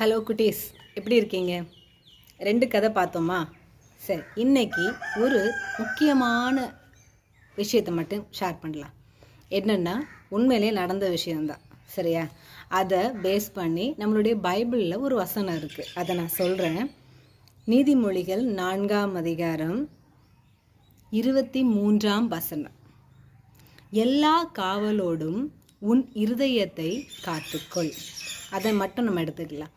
hello குட்டீஸ் எப்படி இருக்கீங்க ரெண்டு கதை பார்த்தோமா சரி இன்னைக்கு ஒரு முக்கியமான விஷயத்தை மட்டும் ஷேர் பண்ணலாம் என்னென்னா உண்மையிலே நடந்த விஷயந்தான் சரியா அதை பேஸ் பண்ணி நம்மளுடைய பைபிளில் ஒரு வசனம் இருக்குது அதை நான் சொல்கிறேன் நீதிமொழிகள் நான்காம் அதிகாரம் இருபத்தி மூன்றாம் வசனம் எல்லா காவலோடும் உன் இருதயத்தை காத்துக்கொள் அதை மட்டும் நம்ம எடுத்துக்கலாம்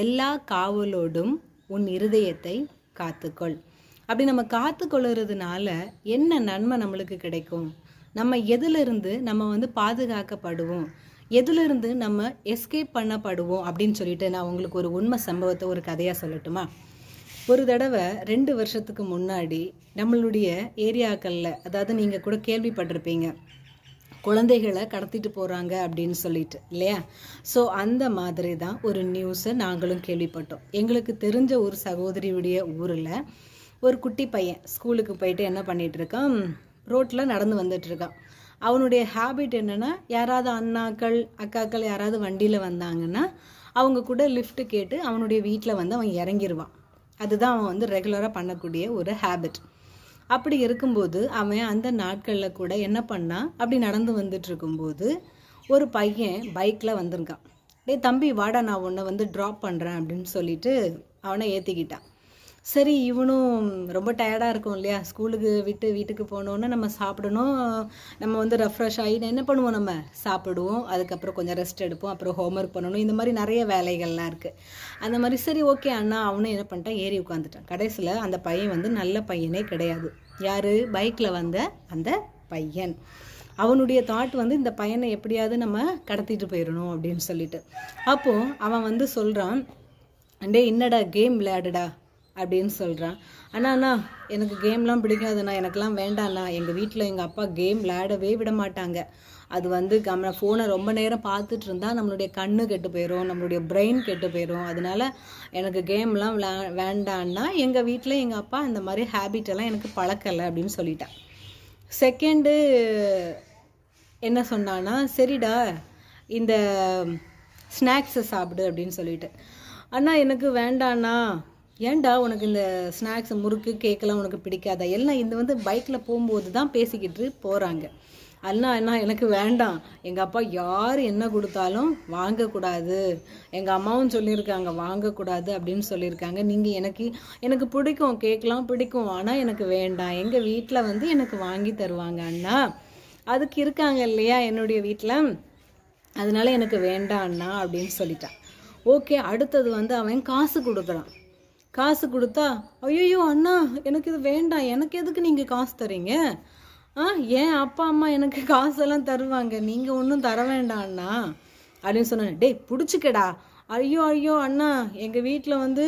எல்லா காவலோடும் உன் இருதயத்தை காத்துக்கொள் அப்படி நம்ம காத்துக்கொள்ளுறதுனால என்ன நன்மை நம்மளுக்கு கிடைக்கும் நம்ம எதிலிருந்து நம்ம வந்து பாதுகாக்கப்படுவோம் எதிலிருந்து நம்ம எஸ்கேப் பண்ணப்படுவோம் அப்படின்னு சொல்லிட்டு நான் உங்களுக்கு ஒரு உண்மை சம்பவத்தை ஒரு கதையாக சொல்லட்டுமா ஒரு தடவை ரெண்டு வருஷத்துக்கு முன்னாடி நம்மளுடைய ஏரியாக்களில் அதாவது நீங்கள் கூட கேள்விப்பட்டிருப்பீங்க குழந்தைகளை கடத்திட்டு போகிறாங்க அப்படின்னு சொல்லிட்டு இல்லையா ஸோ அந்த மாதிரி தான் ஒரு நியூஸை நாங்களும் கேள்விப்பட்டோம் எங்களுக்கு தெரிஞ்ச ஒரு சகோதரியுடைய ஊரில் ஒரு குட்டி பையன் ஸ்கூலுக்கு போயிட்டு என்ன பண்ணிகிட்ருக்கான் ரோட்டில் நடந்து வந்துட்டுருக்கான் அவனுடைய ஹேபிட் என்னென்னா யாராவது அண்ணாக்கள் அக்காக்கள் யாராவது வண்டியில் வந்தாங்கன்னா அவங்க கூட லிஃப்ட்டு கேட்டு அவனுடைய வீட்டில் வந்து அவன் இறங்கிடுவான் அதுதான் அவன் வந்து ரெகுலராக பண்ணக்கூடிய ஒரு ஹேபிட் அப்படி இருக்கும்போது அவன் அந்த நாட்களில் கூட என்ன பண்ணான் அப்படி நடந்து வந்துட்டு இருக்கும்போது ஒரு பையன் பைக்கில் வந்திருக்கான் டே தம்பி வாடா நான் உன்னை வந்து ட்ராப் பண்ணுறேன் அப்படின்னு சொல்லிட்டு அவனை ஏற்றிக்கிட்டான் சரி இவனும் ரொம்ப டயர்டாக இருக்கும் இல்லையா ஸ்கூலுக்கு விட்டு வீட்டுக்கு போனோன்னே நம்ம சாப்பிடணும் நம்ம வந்து ரெஃப்ரெஷ் ஆகி என்ன பண்ணுவோம் நம்ம சாப்பிடுவோம் அதுக்கப்புறம் கொஞ்சம் ரெஸ்ட் எடுப்போம் அப்புறம் ஹோம் ஒர்க் பண்ணணும் இந்த மாதிரி நிறைய வேலைகள்லாம் இருக்குது அந்த மாதிரி சரி ஓகே அண்ணா அவனும் என்ன பண்ணிட்டான் ஏறி உட்காந்துட்டான் கடைசியில் அந்த பையன் வந்து நல்ல பையனே கிடையாது யார் பைக்கில் வந்த அந்த பையன் அவனுடைய தாட் வந்து இந்த பையனை எப்படியாவது நம்ம கடத்திட்டு போயிடணும் அப்படின்னு சொல்லிட்டு அப்போது அவன் வந்து சொல்கிறான் அண்டே என்னடா கேம் விளையாடுடா அப்படின்னு சொல்கிறான் அண்ணாண்ணா எனக்கு கேம்லாம் பிடிக்காதுண்ணா எனக்கெல்லாம் வேண்டாண்ணா எங்கள் வீட்டில் எங்கள் அப்பா கேம் விளையாடவே விட மாட்டாங்க அது வந்து நம்ம ஃபோனை ரொம்ப நேரம் பார்த்துட்டு இருந்தால் நம்மளுடைய கண்ணு கெட்டு போயிடும் நம்மளுடைய பிரெயின் கெட்டு போயிடும் அதனால எனக்கு கேம்லாம் விளா வேண்டான்னா எங்கள் வீட்டில் எங்கள் அப்பா இந்த மாதிரி ஹேபிட்டெல்லாம் எனக்கு பழக்கலை அப்படின்னு சொல்லிட்டேன் செகண்டு என்ன சொன்னான்னா சரிடா இந்த ஸ்நாக்ஸை சாப்பிடு அப்படின்னு சொல்லிட்டு அண்ணா எனக்கு வேண்டாண்ணா ஏன்டா உனக்கு இந்த ஸ்நாக்ஸ் முறுக்கு கேக்கெல்லாம் உனக்கு பிடிக்காதா எல்லாம் இந்த வந்து பைக்கில் போகும்போது தான் பேசிக்கிட்டு போகிறாங்க அண்ணா அண்ணா எனக்கு வேண்டாம் எங்கள் அப்பா யார் என்ன கொடுத்தாலும் வாங்கக்கூடாது எங்கள் அம்மாவும் சொல்லியிருக்காங்க வாங்கக்கூடாது அப்படின்னு சொல்லியிருக்காங்க நீங்கள் எனக்கு எனக்கு பிடிக்கும் கேக்கெலாம் பிடிக்கும் ஆனால் எனக்கு வேண்டாம் எங்கள் வீட்டில் வந்து எனக்கு வாங்கி தருவாங்க அண்ணா அதுக்கு இருக்காங்க இல்லையா என்னுடைய வீட்டில் அதனால எனக்கு வேண்டாம் அண்ணா அப்படின்னு சொல்லிட்டான் ஓகே அடுத்தது வந்து அவன் காசு கொடுக்குறான் காசு கொடுத்தா ஐயோ அண்ணா எனக்கு இது வேண்டாம் எனக்கு எதுக்கு நீங்கள் காசு தரீங்க ஆ ஏன் அப்பா அம்மா எனக்கு காசெல்லாம் தருவாங்க நீங்கள் ஒன்றும் தர வேண்டாம் அண்ணா அப்படின்னு சொன்னேன் டேய் பிடிச்சிக்கடா ஐயோ ஐயோ அண்ணா எங்கள் வீட்டில் வந்து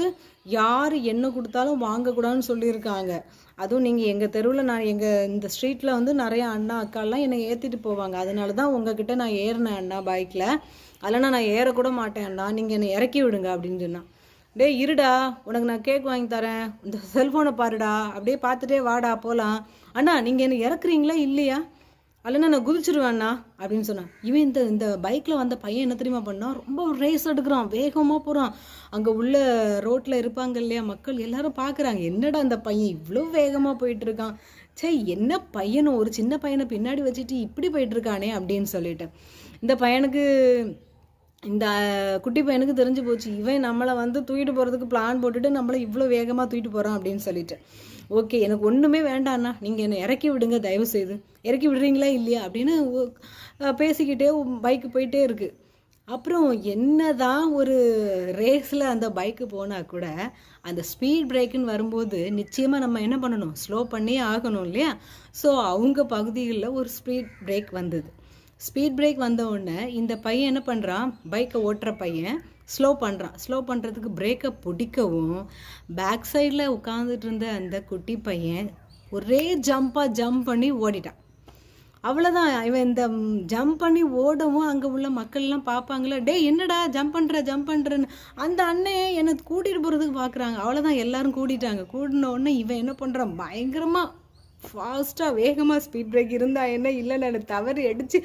யார் என்ன கொடுத்தாலும் வாங்கக்கூடாதுன்னு சொல்லியிருக்காங்க அதுவும் நீங்கள் எங்கள் தெருவில் நான் எங்கள் இந்த ஸ்ட்ரீட்டில் வந்து நிறையா அண்ணா அக்காலாம் என்னை ஏற்றிட்டு போவாங்க அதனால தான் உங்ககிட்ட நான் ஏறினேன் அண்ணா பைக்கில் அதெல்லாம் நான் ஏறக்கூட மாட்டேன் அண்ணா நீங்கள் என்னை இறக்கி விடுங்க அப்படின்னு சொன்னால் டே இருடா உனக்கு நான் கேக் வாங்கி தரேன் இந்த செல்ஃபோனை பாருடா அப்படியே பார்த்துட்டே வாடா போகலாம் அண்ணா நீங்கள் என்ன இறக்குறீங்களா இல்லையா அல்லனா நான் குதிச்சிருவேண்ணா அப்படின்னு சொன்னான் இவன் இந்த இந்த பைக்கில் வந்த பையன் என்ன தெரியுமா பண்ணான் ரொம்ப ரேஸ் எடுக்கிறான் வேகமாக போகிறான் அங்கே உள்ள ரோட்டில் இருப்பாங்க இல்லையா மக்கள் எல்லாரும் பார்க்குறாங்க என்னடா அந்த பையன் இவ்வளோ வேகமாக போயிட்டு இருக்கான் சே என்ன பையனும் ஒரு சின்ன பையனை பின்னாடி வச்சுட்டு இப்படி போயிட்டு இருக்கானே அப்படின்னு சொல்லிட்டு இந்த பையனுக்கு இந்த குட்டி பையனுக்கு தெரிஞ்சு போச்சு இவன் நம்மளை வந்து தூக்கிட்டு போகிறதுக்கு பிளான் போட்டுட்டு நம்மளை இவ்வளோ வேகமாக தூக்கிட்டு போகிறான் அப்படின்னு சொல்லிட்டு ஓகே எனக்கு ஒன்றுமே வேண்டாண்ணா நீங்கள் என்னை இறக்கி விடுங்க தயவு செய்து இறக்கி விடுறீங்களா இல்லையா அப்படின்னு பேசிக்கிட்டே பைக்கு போயிட்டே இருக்குது அப்புறம் என்ன தான் ஒரு ரேஸில் அந்த பைக்கு போனால் கூட அந்த ஸ்பீட் பிரேக்குன்னு வரும்போது நிச்சயமாக நம்ம என்ன பண்ணணும் ஸ்லோ பண்ணியே ஆகணும் இல்லையா ஸோ அவங்க பகுதிகளில் ஒரு ஸ்பீட் பிரேக் வந்தது ஸ்பீட் பிரேக் வந்த உடனே இந்த பையன் என்ன பண்ணுறான் பைக்கை ஓட்டுற பையன் ஸ்லோ பண்ணுறான் ஸ்லோ பண்ணுறதுக்கு பிரேக்கை பிடிக்கவும் பேக் சைடில் உட்காந்துட்டு இருந்த அந்த குட்டி பையன் ஒரே ஜம்பாக ஜம்ப் பண்ணி ஓடிட்டான் அவ்வளோதான் இவன் இந்த ஜம்ப் பண்ணி ஓடவும் அங்கே உள்ள மக்கள்லாம் பார்ப்பாங்களே டே என்னடா ஜம்ப் பண்ணுற ஜம்ப் பண்ணுறன்னு அந்த அண்ணன் என்னை கூட்டிகிட்டு போகிறதுக்கு பார்க்குறாங்க அவ்வளோதான் எல்லோரும் கூட்டிட்டாங்க கூட்டின உடனே இவன் என்ன பண்ணுறான் பயங்கரமாக ஃபாஸ்ட்டாக வேகமாக ஸ்பீட் பிரேக் இருந்தால் என்ன இல்லை நான் தவறு அடித்து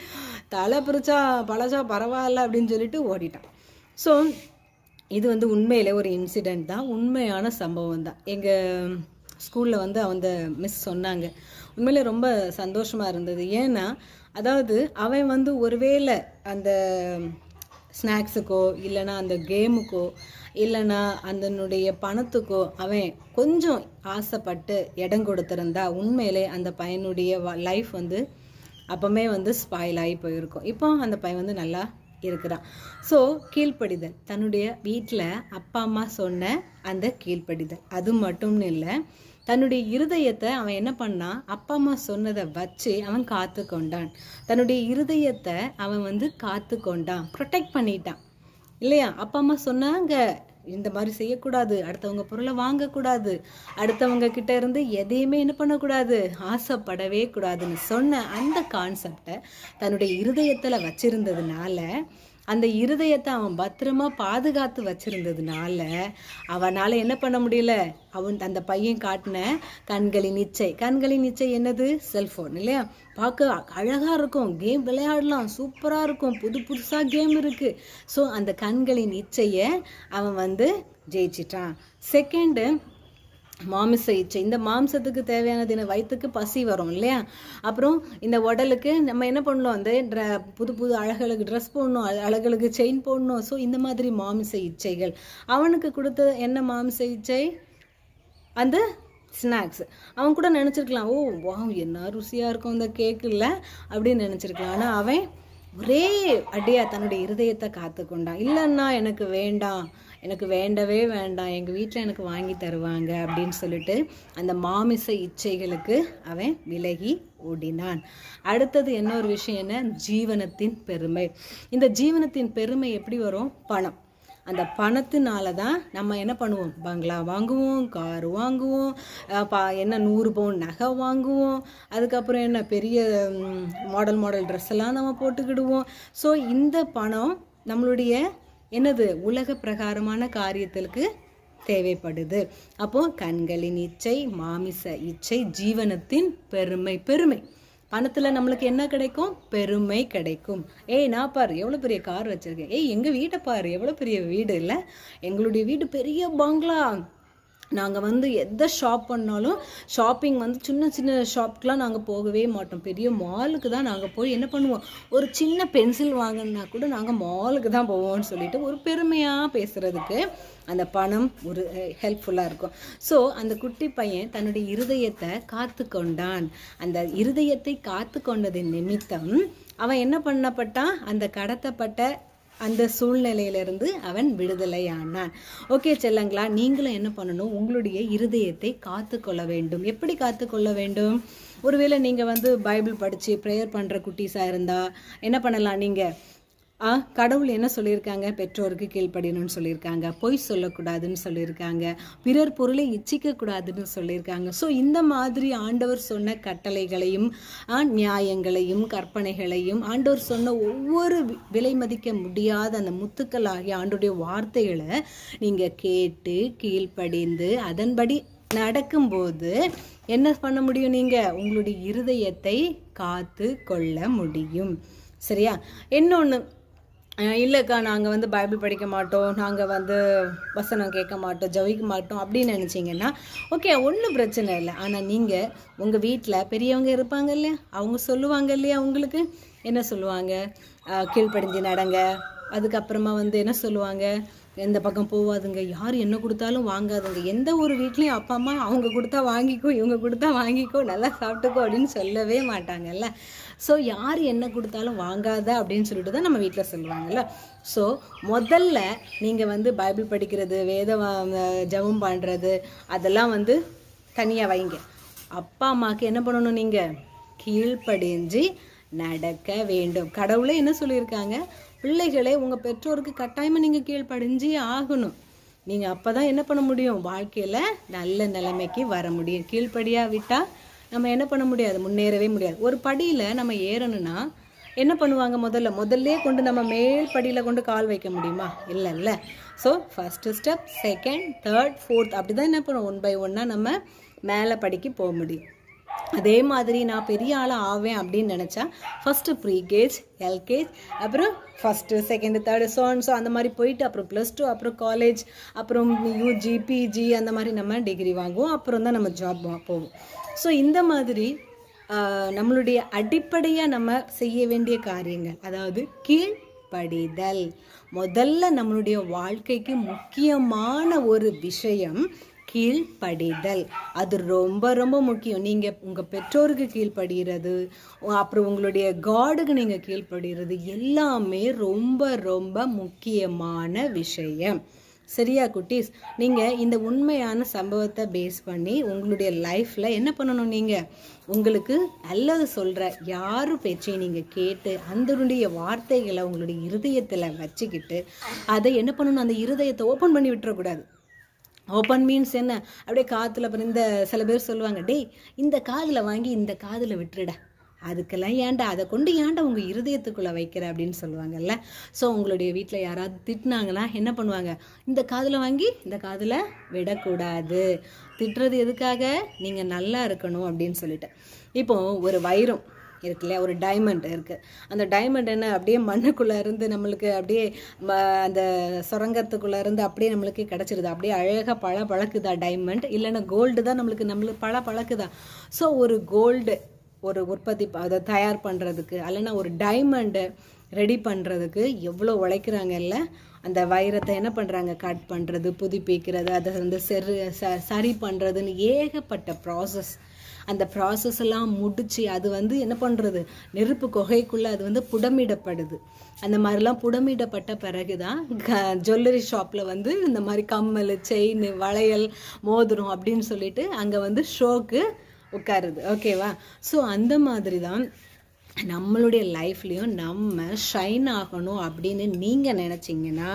தலை பிரிச்சா பழச்சா பரவாயில்ல அப்படின்னு சொல்லிட்டு ஓடிட்டான் ஸோ இது வந்து உண்மையில் ஒரு இன்சிடெண்ட் தான் உண்மையான சம்பவம் தான் எங்கள் ஸ்கூலில் வந்து அந்த மிஸ் சொன்னாங்க உண்மையிலே ரொம்ப சந்தோஷமாக இருந்தது ஏன்னா அதாவது அவன் வந்து ஒருவேளை அந்த ஸ்நாக்ஸுக்கோ இல்லைன்னா அந்த கேமுக்கோ இல்லைன்னா அதனுடைய பணத்துக்கோ அவன் கொஞ்சம் ஆசைப்பட்டு இடம் கொடுத்துருந்தா உண்மையிலே அந்த பையனுடைய லைஃப் வந்து அப்போமே வந்து ஸ்பாயில் ஆகி போயிருக்கும் இப்போ அந்த பையன் வந்து நல்லா இருக்கிறான் ஸோ கீழ்ப்படிதல் தன்னுடைய வீட்டில் அப்பா அம்மா சொன்ன அந்த கீழ்ப்படிதல் அது மட்டும்னு இல்லை தன்னுடைய இருதயத்தை அவன் என்ன பண்ணான் அப்பா அம்மா சொன்னதை வச்சு அவன் காத்து கொண்டான் தன்னுடைய இருதயத்தை அவன் வந்து காத்து கொண்டான் ப்ரொடெக்ட் பண்ணிட்டான் இல்லையா அப்பா அம்மா சொன்னாங்க இந்த மாதிரி செய்யக்கூடாது அடுத்தவங்க பொருளை வாங்கக்கூடாது அடுத்தவங்க கிட்ட இருந்து எதையுமே என்ன பண்ணக்கூடாது ஆசைப்படவே கூடாதுன்னு சொன்ன அந்த கான்செப்டை தன்னுடைய இருதயத்தில் வச்சிருந்ததுனால அந்த இருதயத்தை அவன் பத்திரமா பாதுகாத்து வச்சிருந்ததுனால அவனால் என்ன பண்ண முடியல அவன் அந்த பையன் காட்டின கண்களின் இச்சை கண்களின் இச்சை என்னது செல்ஃபோன் இல்லையா பார்க்க அழகாக இருக்கும் கேம் விளையாடலாம் சூப்பராக இருக்கும் புது புதுசாக கேம் இருக்குது ஸோ அந்த கண்களின் இச்சையை அவன் வந்து ஜெயிச்சிட்டான் செகண்டு மாமிச இச்சை இந்த மாம்சத்துக்கு தேவையானது என்ன வயிற்றுக்கு பசி வரும் இல்லையா அப்புறம் இந்த உடலுக்கு நம்ம என்ன பண்ணணும் அந்த புது புது அழகளுக்கு ட்ரெஸ் போடணும் அழகளுக்கு செயின் போடணும் ஸோ இந்த மாதிரி மாமிச இச்சைகள் அவனுக்கு கொடுத்த என்ன மாமிச இச்சை அந்த ஸ்நாக்ஸ் அவன் கூட நினச்சிருக்கலாம் ஓ வா என்ன ருசியாக இருக்கும் அந்த கேக்கு இல்லை அப்படின்னு நினச்சிருக்கலாம் ஆனால் அவன் ஒரே அடியாக தன்னுடைய இருதயத்தை காத்து கொண்டான் இல்லைன்னா எனக்கு வேண்டாம் எனக்கு வேண்டவே வேண்டாம் எங்கள் வீட்டில் எனக்கு வாங்கி தருவாங்க அப்படின்னு சொல்லிட்டு அந்த மாமிச இச்சைகளுக்கு அவன் விலகி ஓடினான் அடுத்தது என்ன ஒரு விஷயம் என்ன ஜீவனத்தின் பெருமை இந்த ஜீவனத்தின் பெருமை எப்படி வரும் பணம் அந்த பணத்தினால தான் நம்ம என்ன பண்ணுவோம் பங்களா வாங்குவோம் கார் வாங்குவோம் பா என்ன நூறு பவுன் நகை வாங்குவோம் அதுக்கப்புறம் என்ன பெரிய மாடல் மாடல் ட்ரெஸ் எல்லாம் நம்ம போட்டுக்கிடுவோம் ஸோ இந்த பணம் நம்மளுடைய என்னது உலக பிரகாரமான காரியத்திற்கு தேவைப்படுது அப்போ கண்களின் இச்சை மாமிச இச்சை ஜீவனத்தின் பெருமை பெருமை பணத்தில் நம்மளுக்கு என்ன கிடைக்கும் பெருமை கிடைக்கும் ஏய் நான் பாரு எவ்வளோ பெரிய கார் வச்சுருக்கேன் ஏய் எங்கள் வீட்டை பாரு எவ்வளோ பெரிய வீடு இல்லை எங்களுடைய வீடு பெரிய பங்களா நாங்கள் வந்து எந்த ஷாப் பண்ணாலும் ஷாப்பிங் வந்து சின்ன சின்ன ஷாப்க்கெலாம் நாங்கள் போகவே மாட்டோம் பெரிய மாலுக்கு தான் நாங்கள் போய் என்ன பண்ணுவோம் ஒரு சின்ன பென்சில் வாங்கினா கூட நாங்கள் மாலுக்கு தான் போவோம்னு சொல்லிட்டு ஒரு பெருமையாக பேசுகிறதுக்கு அந்த பணம் ஒரு ஹெல்ப்ஃபுல்லாக இருக்கும் ஸோ அந்த குட்டி பையன் தன்னுடைய இருதயத்தை காத்து கொண்டான் அந்த இருதயத்தை காத்து கொண்டதின் நிமித்தம் அவன் என்ன பண்ணப்பட்டான் அந்த கடத்தப்பட்ட அந்த சூழ்நிலையிலிருந்து அவன் விடுதலையானான் ஓகே செல்லங்களா நீங்களும் என்ன பண்ணணும் உங்களுடைய இருதயத்தை காத்துக்கொள்ள வேண்டும் எப்படி காத்து கொள்ள வேண்டும் ஒருவேளை நீங்கள் வந்து பைபிள் படித்து ப்ரேயர் பண்ணுற குட்டீஸாக இருந்தால் என்ன பண்ணலாம் நீங்கள் ஆ கடவுள் என்ன சொல்லியிருக்காங்க பெற்றோருக்கு கீழ்ப்படியணும்னு சொல்லியிருக்காங்க பொய் சொல்லக்கூடாதுன்னு சொல்லியிருக்காங்க பிறர் பொருளை இச்சிக்கக்கூடாதுன்னு சொல்லியிருக்காங்க ஸோ இந்த மாதிரி ஆண்டவர் சொன்ன கட்டளைகளையும் நியாயங்களையும் கற்பனைகளையும் ஆண்டவர் சொன்ன ஒவ்வொரு விலை மதிக்க முடியாத அந்த முத்துக்கள் ஆகிய ஆண்டுடைய வார்த்தைகளை நீங்கள் கேட்டு கீழ்ப்படிந்து அதன்படி நடக்கும்போது என்ன பண்ண முடியும் நீங்கள் உங்களுடைய இருதயத்தை காத்து கொள்ள முடியும் சரியா இன்னொன்று இல்லைக்கா நாங்கள் வந்து பைபிள் படிக்க மாட்டோம் நாங்கள் வந்து வசனம் கேட்க மாட்டோம் ஜவிக்க மாட்டோம் அப்படின்னு நினச்சிங்கன்னா ஓகே ஒன்றும் பிரச்சனை இல்லை ஆனால் நீங்கள் உங்கள் வீட்டில் பெரியவங்க இருப்பாங்க இல்லையா அவங்க சொல்லுவாங்க இல்லையா உங்களுக்கு என்ன சொல்லுவாங்க கீழ்ப்படிஞ்சு நடங்க அதுக்கப்புறமா வந்து என்ன சொல்லுவாங்க எந்த பக்கம் போவாதுங்க யார் என்ன கொடுத்தாலும் வாங்காதுங்க எந்த ஒரு வீட்லேயும் அப்பா அம்மா அவங்க கொடுத்தா வாங்கிக்கோ இவங்க கொடுத்தா வாங்கிக்கோ நல்லா சாப்பிட்டுக்கோ அப்படின்னு சொல்லவே மாட்டாங்கல்ல ஸோ யார் என்ன கொடுத்தாலும் வாங்காத அப்படின்னு சொல்லிட்டு தான் நம்ம வீட்டில் சொல்லுவாங்கல்ல ஸோ முதல்ல நீங்கள் வந்து பைபிள் படிக்கிறது வேத ஜபம் பண்ணுறது அதெல்லாம் வந்து தனியாக வைங்க அப்பா அம்மாவுக்கு என்ன பண்ணணும் நீங்கள் கீழ்ப்படிஞ்சு நடக்க வேண்டும் கடவுளே என்ன சொல்லியிருக்காங்க பிள்ளைகளே உங்கள் பெற்றோருக்கு கட்டாயமாக நீங்கள் கீழ்ப்படிஞ்சு ஆகணும் நீங்கள் அப்போ தான் என்ன பண்ண முடியும் வாழ்க்கையில் நல்ல நிலைமைக்கு வர முடியும் கீழ்ப்படியாக விட்டால் நம்ம என்ன பண்ண முடியாது முன்னேறவே முடியாது ஒரு படியில் நம்ம ஏறணும்னா என்ன பண்ணுவாங்க முதல்ல முதல்ல கொண்டு நம்ம மேல் படியில் கொண்டு கால் வைக்க முடியுமா இல்லைல்ல so first step second third fourth அப்படி தான் என்ன பண்ணுவோம் ஒன் பை ஒன்னாக நம்ம மேலே படிக்கு போக முடியும் அதே மாதிரி நான் பெரிய ஆளாக ஆவேன் அப்படின்னு நினச்சா ஃபஸ்ட்டு ப்ரீகேஜ் எல்கேஜ் அப்புறம் ஃபஸ்ட்டு செகண்டு தேர்டு சோன் ஸோ அந்த மாதிரி போயிட்டு அப்புறம் ப்ளஸ் டூ அப்புறம் காலேஜ் அப்புறம் யூஜி பிஜி அந்த மாதிரி நம்ம டிகிரி வாங்குவோம் அப்புறம் தான் நம்ம ஜாப் போவோம் ஸோ இந்த மாதிரி நம்மளுடைய அடிப்படையாக நம்ம செய்ய வேண்டிய காரியங்கள் அதாவது கீழ்ப்படிதல் முதல்ல நம்மளுடைய வாழ்க்கைக்கு முக்கியமான ஒரு விஷயம் கீழ்ப்படிதல் அது ரொம்ப ரொம்ப முக்கியம் நீங்கள் உங்கள் பெற்றோருக்கு கீழ்ப்படுகிறது அப்புறம் உங்களுடைய காடுக்கு நீங்கள் கீழ்ப்படுகிறது எல்லாமே ரொம்ப ரொம்ப முக்கியமான விஷயம் சரியா குட்டீஸ் நீங்கள் இந்த உண்மையான சம்பவத்தை பேஸ் பண்ணி உங்களுடைய லைஃப்பில் என்ன பண்ணணும் நீங்கள் உங்களுக்கு நல்லது சொல்கிற யார் பேச்சை நீங்கள் கேட்டு அந்தனுடைய வார்த்தைகளை உங்களுடைய இருதயத்தில் வச்சுக்கிட்டு அதை என்ன பண்ணணும் அந்த இருதயத்தை ஓப்பன் பண்ணி விட்டுறக்கூடாது ஓப்பன் மீன்ஸ் என்ன அப்படியே காற்றுல அப்புறம் இந்த சில பேர் சொல்லுவாங்க டேய் இந்த காதில் வாங்கி இந்த காதில் விட்டுருட அதுக்கெல்லாம் ஏன்டா அதை கொண்டு ஏன்டா உங்கள் இருதயத்துக்குள்ளே வைக்கிற அப்படின்னு சொல்லுவாங்கல்ல ஸோ உங்களுடைய வீட்டில் யாராவது திட்டினாங்கன்னா என்ன பண்ணுவாங்க இந்த காதில் வாங்கி இந்த காதில் விடக்கூடாது திட்டுறது எதுக்காக நீங்கள் நல்லா இருக்கணும் அப்படின்னு சொல்லிட்டு இப்போது ஒரு வைரம் இருக்கு இல்லையா ஒரு டைமண்ட் இருக்குது அந்த டைமண்ட் என்ன அப்படியே மண்ணுக்குள்ளே இருந்து நம்மளுக்கு அப்படியே அந்த சுரங்கத்துக்குள்ளே இருந்து அப்படியே நம்மளுக்கு கிடச்சிருது அப்படியே அழகாக பழ பழக்குதா டைமண்ட் இல்லைன்னா கோல்டு தான் நம்மளுக்கு நம்மளுக்கு பழ பழக்குதா ஸோ ஒரு கோல்டு ஒரு உற்பத்தி அதை தயார் பண்ணுறதுக்கு அல்லைன்னா ஒரு டைமண்டு ரெடி பண்ணுறதுக்கு எவ்வளோ உழைக்கிறாங்கல்ல அந்த வைரத்தை என்ன பண்ணுறாங்க கட் பண்ணுறது புதுப்பிக்கிறது அதை வந்து செரு ச சரி பண்ணுறதுன்னு ஏகப்பட்ட ப்ராசஸ் அந்த ப்ராசஸ் எல்லாம் முடித்து அது வந்து என்ன பண்ணுறது நெருப்பு குகைக்குள்ளே அது வந்து புடமிடப்படுது அந்த மாதிரிலாம் புடமிடப்பட்ட பிறகு தான் ஜுவல்லரி ஷாப்பில் வந்து இந்த மாதிரி கம்மல் செயின் வளையல் மோதிரம் அப்படின்னு சொல்லிட்டு அங்கே வந்து ஷோக்கு உட்காருது ஓகேவா ஸோ அந்த மாதிரி தான் நம்மளுடைய லைஃப்லேயும் நம்ம ஷைன் ஆகணும் அப்படின்னு நீங்கள் நினச்சிங்கன்னா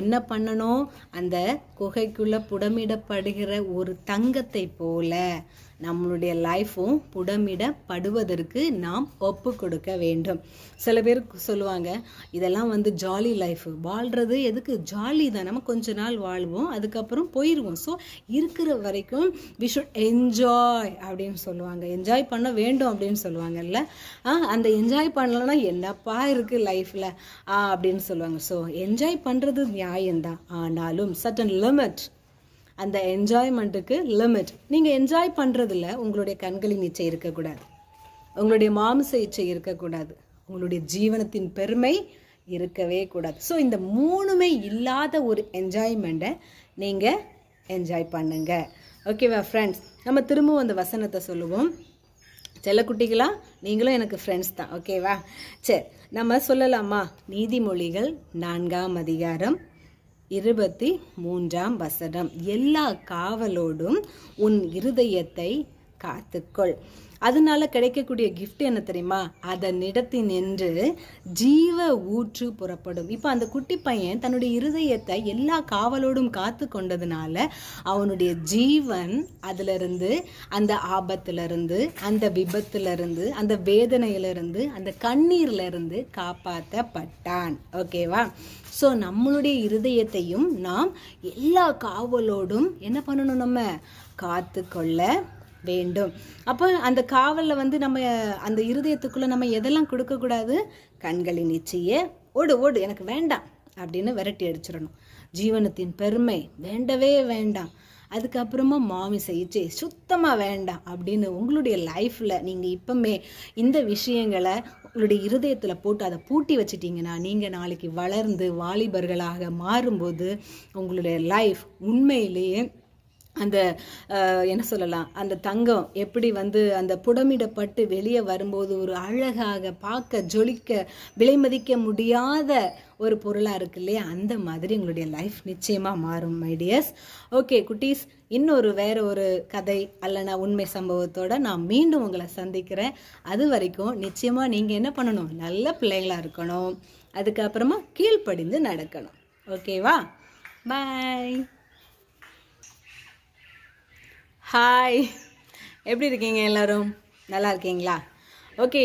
என்ன பண்ணணும் அந்த குகைக்குள்ளே புடமிடப்படுகிற ஒரு தங்கத்தை போல நம்மளுடைய லைஃப்பும் புடமிடப்படுவதற்கு நாம் ஒப்பு கொடுக்க வேண்டும் சில பேர் சொல்லுவாங்க இதெல்லாம் வந்து ஜாலி லைஃப் வாழ்கிறது எதுக்கு ஜாலி தான் நம்ம கொஞ்ச நாள் வாழ்வோம் அதுக்கப்புறம் போயிடுவோம் ஸோ இருக்கிற வரைக்கும் வி ஷுட் என்ஜாய் அப்படின்னு சொல்லுவாங்க என்ஜாய் பண்ண வேண்டும் அப்படின்னு சொல்லுவாங்கல்ல அந்த என்ஜாய் பண்ணலன்னா என்னப்பா இருக்குது லைஃப்பில் அப்படின்னு சொல்லுவாங்க ஸோ என்ஜாய் பண்ணுறது நியாயம்தான் ஆனாலும் சட்டன் லிமிட் அந்த என்ஜாய்மெண்ட்டுக்கு லிமிட் நீங்கள் என்ஜாய் பண்ணுறதுல உங்களுடைய கண்களின் இச்சை இருக்கக்கூடாது உங்களுடைய மாமிச இச்சை இருக்கக்கூடாது உங்களுடைய ஜீவனத்தின் பெருமை இருக்கவே கூடாது ஸோ இந்த மூணுமே இல்லாத ஒரு என்ஜாய்மெண்ட்டை நீங்கள் என்ஜாய் பண்ணுங்க ஓகேவா ஃப்ரெண்ட்ஸ் நம்ம திரும்பவும் அந்த வசனத்தை சொல்லுவோம் செல்ல குட்டிகளா நீங்களும் எனக்கு ஃப்ரெண்ட்ஸ் தான் ஓகேவா சரி நம்ம சொல்லலாமா நீதிமொழிகள் நான்காம் அதிகாரம் இருபத்தி மூன்றாம் வசனம் எல்லா காவலோடும் உன் இருதயத்தை காத்துக்கொள் அதனால கிடைக்கக்கூடிய கிஃப்ட் என்ன தெரியுமா நிடத்தி நின்று ஜீவ ஊற்று புறப்படும் இப்போ அந்த குட்டி பையன் தன்னுடைய இருதயத்தை எல்லா காவலோடும் காத்து கொண்டதுனால அவனுடைய ஜீவன் அதிலிருந்து அந்த ஆபத்திலிருந்து அந்த விபத்திலிருந்து அந்த வேதனையிலிருந்து அந்த கண்ணீர்லேருந்து காப்பாற்றப்பட்டான் ஓகேவா ஸோ நம்மளுடைய இருதயத்தையும் நாம் எல்லா காவலோடும் என்ன பண்ணணும் நம்ம காத்து கொள்ள வேண்டும் அப்போ அந்த காவலில் வந்து நம்ம அந்த இருதயத்துக்குள்ளே நம்ம எதெல்லாம் கொடுக்கக்கூடாது கண்களின் இச்சையே ஓடு ஓடு எனக்கு வேண்டாம் அப்படின்னு விரட்டி அடிச்சிடணும் ஜீவனத்தின் பெருமை வேண்டவே வேண்டாம் அதுக்கப்புறமா மாமி இச்சை சுத்தமாக வேண்டாம் அப்படின்னு உங்களுடைய லைஃப்பில் நீங்கள் இப்போமே இந்த விஷயங்களை உங்களுடைய இருதயத்தில் போட்டு அதை பூட்டி வச்சிட்டிங்கன்னா நீங்கள் நாளைக்கு வளர்ந்து வாலிபர்களாக மாறும்போது உங்களுடைய லைஃப் உண்மையிலேயே அந்த என்ன சொல்லலாம் அந்த தங்கம் எப்படி வந்து அந்த புடமிடப்பட்டு வெளியே வரும்போது ஒரு அழகாக பார்க்க ஜொலிக்க விலை மதிக்க முடியாத ஒரு பொருளாக இருக்கு இல்லையா அந்த மாதிரி உங்களுடைய லைஃப் நிச்சயமாக மாறும் மைடியர்ஸ் ஓகே குட்டீஸ் இன்னொரு வேற ஒரு கதை அல்லனா உண்மை சம்பவத்தோட நான் மீண்டும் உங்களை சந்திக்கிறேன் அது வரைக்கும் நிச்சயமாக நீங்கள் என்ன பண்ணணும் நல்ல பிள்ளைகளாக இருக்கணும் அதுக்கப்புறமா கீழ்ப்படிந்து நடக்கணும் ஓகேவா பாய் ஹாய் எப்படி இருக்கீங்க எல்லோரும் நல்லா இருக்கீங்களா ஓகே